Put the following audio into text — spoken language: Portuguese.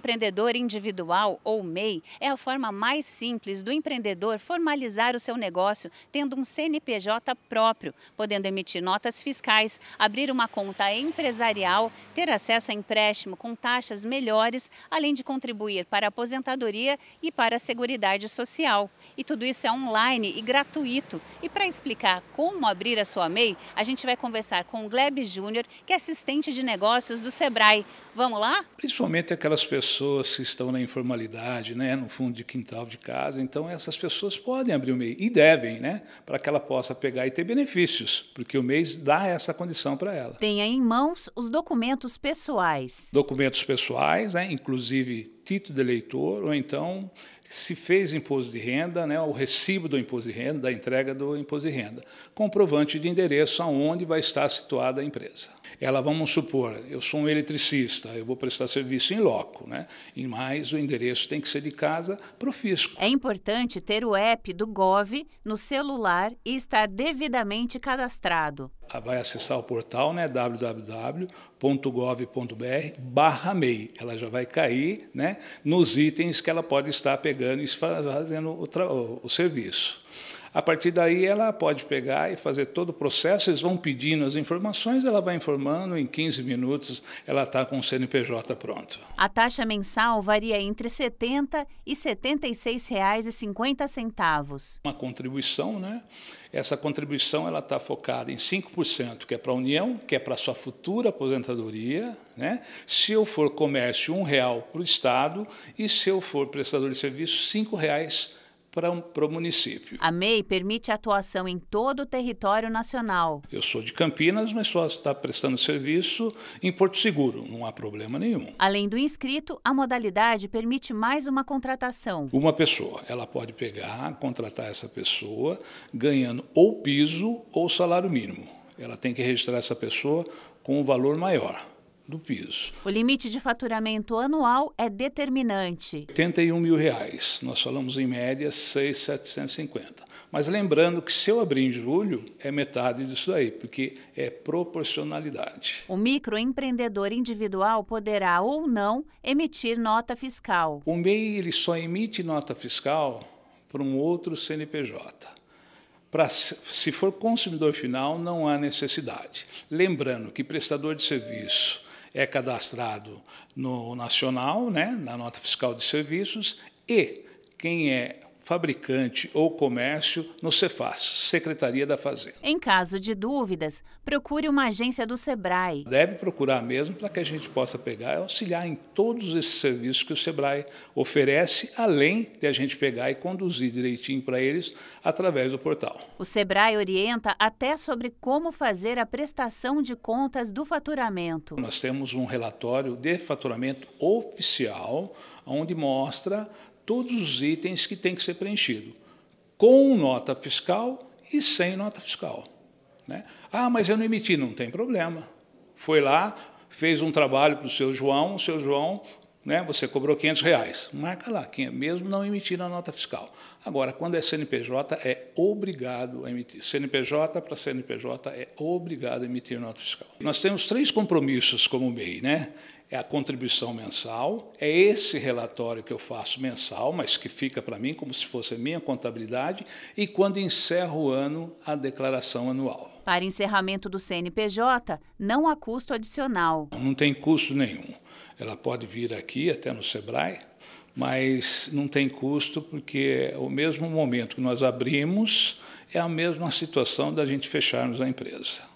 empreendedor individual, ou MEI, é a forma mais simples do empreendedor formalizar o seu negócio, tendo um CNPJ próprio, podendo emitir notas fiscais, abrir uma conta empresarial, ter acesso a empréstimo com taxas melhores, além de contribuir para a aposentadoria e para a Seguridade Social. E tudo isso é online e gratuito. E para explicar como abrir a sua MEI, a gente vai conversar com o Gleb Júnior, que é assistente de negócios do Sebrae. Vamos lá? Principalmente aquelas pessoas pessoas que estão na informalidade, né, no fundo de quintal de casa. Então, essas pessoas podem abrir o MEI, e devem, né, para que ela possa pegar e ter benefícios, porque o MEI dá essa condição para ela. Tenha em mãos os documentos pessoais. Documentos pessoais, né, inclusive título de eleitor, ou então se fez imposto de renda, né, o recibo do imposto de renda, da entrega do imposto de renda, comprovante de endereço aonde vai estar situada a empresa. Ela, vamos supor, eu sou um eletricista, eu vou prestar serviço em loco, né? E mais o endereço tem que ser de casa para o fisco. É importante ter o app do Gov no celular e estar devidamente cadastrado vai acessar o portal né, www.gov.br barra MEI. Ela já vai cair né, nos itens que ela pode estar pegando e fazendo o, o serviço. A partir daí, ela pode pegar e fazer todo o processo, eles vão pedindo as informações, ela vai informando, em 15 minutos ela está com o CNPJ pronto. A taxa mensal varia entre R$ 70,00 e R$ 76,50. Uma contribuição, né? Essa contribuição ela está focada em 5%, que é para a União, que é para a sua futura aposentadoria. Né? Se eu for comércio, um real para o Estado, e se eu for prestador de serviço, cinco reais para, o município. A MEI permite atuação em todo o território nacional. Eu sou de Campinas, mas posso estar prestando serviço em Porto Seguro, não há problema nenhum. Além do inscrito, a modalidade permite mais uma contratação. Uma pessoa, ela pode pegar, contratar essa pessoa, ganhando ou piso ou salário mínimo. Ela tem que registrar essa pessoa com um valor maior do piso. O limite de faturamento anual é determinante. 81 mil reais. Nós falamos em média 6,750. Mas lembrando que se eu abrir em julho, é metade disso aí, porque é proporcionalidade. O microempreendedor individual poderá ou não emitir nota fiscal. O MEI ele só emite nota fiscal para um outro CNPJ. Pra, se for consumidor final, não há necessidade. Lembrando que prestador de serviço é cadastrado no Nacional, né, na nota fiscal de serviços, e quem é fabricante ou comércio no Cefaz, Secretaria da Fazenda. Em caso de dúvidas, procure uma agência do Sebrae. Deve procurar mesmo para que a gente possa pegar e auxiliar em todos esses serviços que o Sebrae oferece, além de a gente pegar e conduzir direitinho para eles através do portal. O Sebrae orienta até sobre como fazer a prestação de contas do faturamento. Nós temos um relatório de faturamento oficial, onde mostra todos os itens que tem que ser preenchido, com nota fiscal e sem nota fiscal. Né? Ah, mas eu não emiti, não tem problema. Foi lá, fez um trabalho para o seu João, o seu João, né, você cobrou 500 reais. Marca lá, é mesmo não emitindo a nota fiscal. Agora, quando é CNPJ, é obrigado a emitir. CNPJ para CNPJ é obrigado a emitir nota fiscal. Nós temos três compromissos como MEI, né? é a contribuição mensal, é esse relatório que eu faço mensal, mas que fica para mim como se fosse a minha contabilidade, e quando encerro o ano, a declaração anual. Para encerramento do CNPJ, não há custo adicional. Não tem custo nenhum. Ela pode vir aqui, até no SEBRAE, mas não tem custo porque o mesmo momento que nós abrimos é a mesma situação da gente fecharmos a empresa.